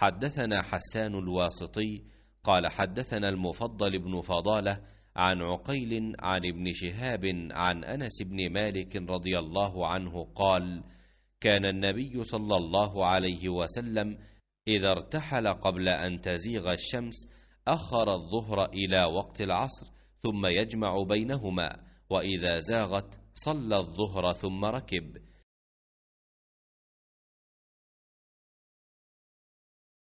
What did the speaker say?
حدثنا حسان الواسطي قال حدثنا المفضل بن فضاله عن عقيل عن ابن شهاب عن انس بن مالك رضي الله عنه قال كان النبي صلى الله عليه وسلم اذا ارتحل قبل ان تزيغ الشمس اخر الظهر الى وقت العصر ثم يجمع بينهما واذا زاغت صلى الظهر ثم ركب